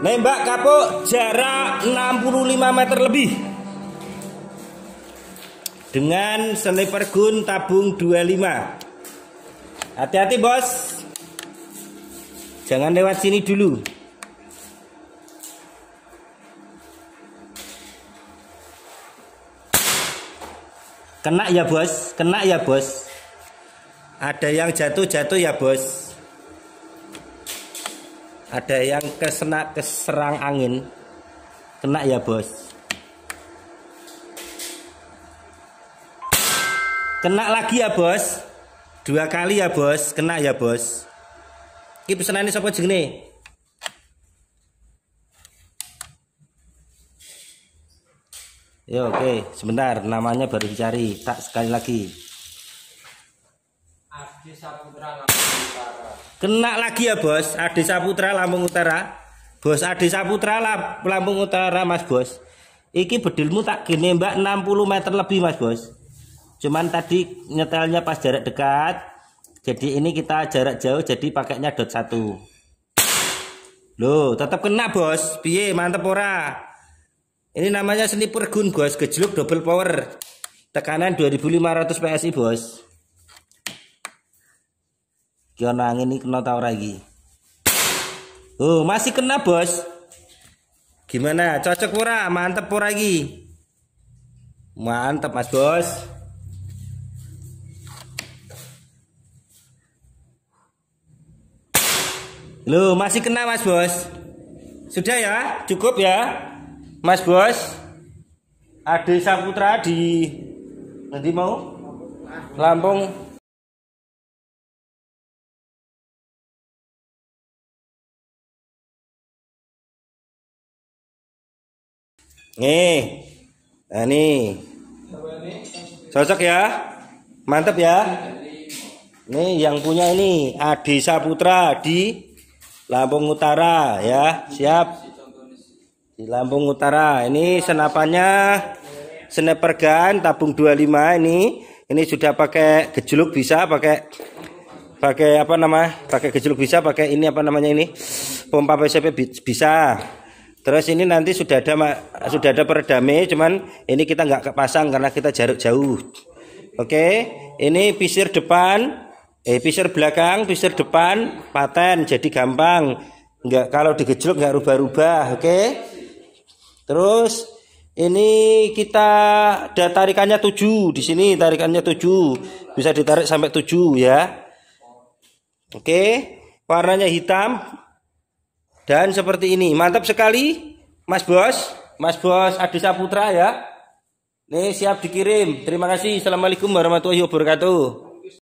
Nembak kapuk jarak 65 meter lebih dengan sniper gun tabung 25. Hati-hati bos. Jangan lewat sini dulu. Kena ya bos, kena ya bos. Ada yang jatuh-jatuh ya bos ada yang kesena keserang angin kena ya bos kena lagi ya bos dua kali ya bos kena ya bos ini ini sopo jengne Ya oke, sebentar namanya baru dicari. Tak sekali lagi. Abdi Saputra Kena lagi ya bos, Adi Saputra Lampung Utara. Bos Adi Saputra Lampung Utara mas bos. Iki bedilmu tak gini mbak 60 meter lebih mas bos. Cuman tadi nyetelnya pas jarak dekat. Jadi ini kita jarak jauh jadi pakainya dot satu. Loh tetap kena bos. Piye mantep ora. Ini namanya seni pergun bos. Gejluk double power. Tekanan 2500 PSI bos. Kena angin ini kena tau lagi. Oh, masih kena, Bos. Gimana? Cocok pura, Mantep pura lagi. Mantep, Mas Bos. Lu masih kena, Mas Bos. Sudah ya? Cukup ya? Mas Bos. Ade Saputra di nanti mau Lampung. Nih. Nah, nih. Cocok ya? Mantap ya? Nih yang punya ini Adi Saputra di Lampung Utara ya. Siap. Di Lampung Utara. Ini senapannya sniper gun tabung 25 ini. Ini sudah pakai gejuluk bisa pakai pakai apa nama? Pakai gejuluk bisa pakai ini apa namanya ini? Pompa PCP bisa. Terus ini nanti sudah ada sudah ada peredame, cuman ini kita nggak pasang karena kita jarak jauh. Oke, ini pisir depan, eh pisir belakang, pisir depan paten, jadi gampang. Nggak kalau digejluk nggak rubah-rubah, oke? Terus ini kita ada tarikannya 7 di sini tarikannya tujuh bisa ditarik sampai tujuh ya. Oke, warnanya hitam, dan seperti ini. Mantap sekali, Mas Bos. Mas Bos Adi Saputra ya. Nih siap dikirim. Terima kasih. Assalamualaikum warahmatullahi wabarakatuh.